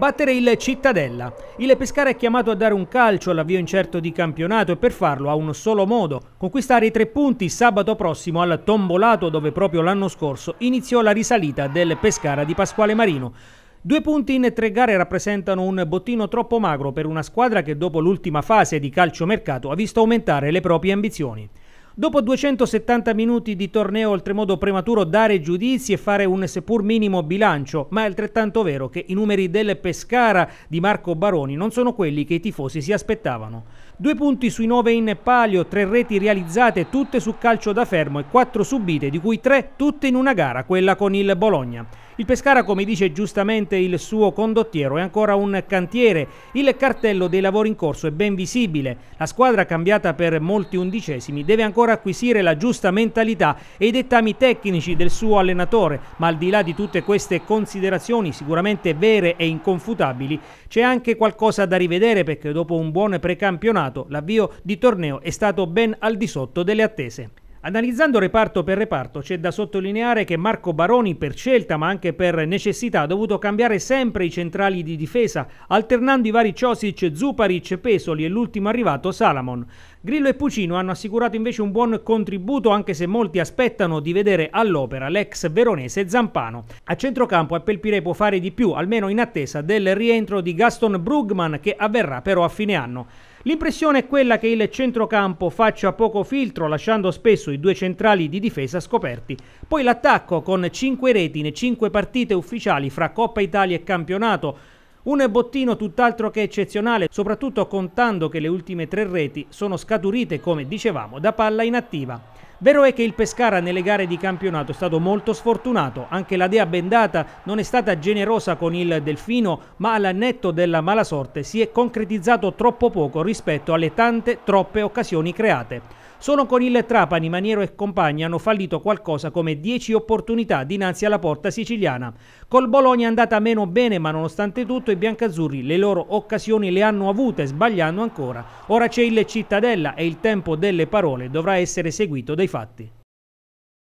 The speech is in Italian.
battere il Cittadella. Il Pescara è chiamato a dare un calcio all'avvio incerto di campionato e per farlo ha un solo modo, conquistare i tre punti sabato prossimo al Tombolato dove proprio l'anno scorso iniziò la risalita del Pescara di Pasquale Marino. Due punti in tre gare rappresentano un bottino troppo magro per una squadra che dopo l'ultima fase di calciomercato ha visto aumentare le proprie ambizioni. Dopo 270 minuti di torneo oltremodo prematuro dare giudizi e fare un seppur minimo bilancio, ma è altrettanto vero che i numeri del Pescara di Marco Baroni non sono quelli che i tifosi si aspettavano. Due punti sui nove in palio, tre reti realizzate tutte su calcio da fermo e quattro subite, di cui tre tutte in una gara, quella con il Bologna. Il Pescara, come dice giustamente il suo condottiero, è ancora un cantiere. Il cartello dei lavori in corso è ben visibile. La squadra cambiata per molti undicesimi deve ancora acquisire la giusta mentalità e i dettami tecnici del suo allenatore, ma al di là di tutte queste considerazioni sicuramente vere e inconfutabili, c'è anche qualcosa da rivedere perché dopo un buon precampionato l'avvio di torneo è stato ben al di sotto delle attese. Analizzando reparto per reparto c'è da sottolineare che Marco Baroni per scelta ma anche per necessità ha dovuto cambiare sempre i centrali di difesa alternando i vari Ciosic, Zuparic, Pesoli e l'ultimo arrivato Salamon. Grillo e Pucino hanno assicurato invece un buon contributo anche se molti aspettano di vedere all'opera l'ex veronese Zampano. A centrocampo Appelpire può fare di più almeno in attesa del rientro di Gaston Brugman che avverrà però a fine anno. L'impressione è quella che il centrocampo faccia poco filtro, lasciando spesso i due centrali di difesa scoperti. Poi l'attacco con 5 reti in 5 partite ufficiali fra Coppa Italia e campionato. Un bottino tutt'altro che eccezionale, soprattutto contando che le ultime tre reti sono scaturite, come dicevamo, da palla inattiva. Vero è che il Pescara nelle gare di campionato è stato molto sfortunato, anche la Dea Bendata non è stata generosa con il Delfino, ma al netto della malasorte si è concretizzato troppo poco rispetto alle tante, troppe occasioni create. Solo con il Trapani, Maniero e compagni hanno fallito qualcosa come 10 opportunità dinanzi alla porta siciliana. Col Bologna è andata meno bene, ma nonostante tutto i biancazzurri le loro occasioni le hanno avute, sbagliando ancora. Ora c'è il Cittadella e il tempo delle parole dovrà essere seguito dai fatti.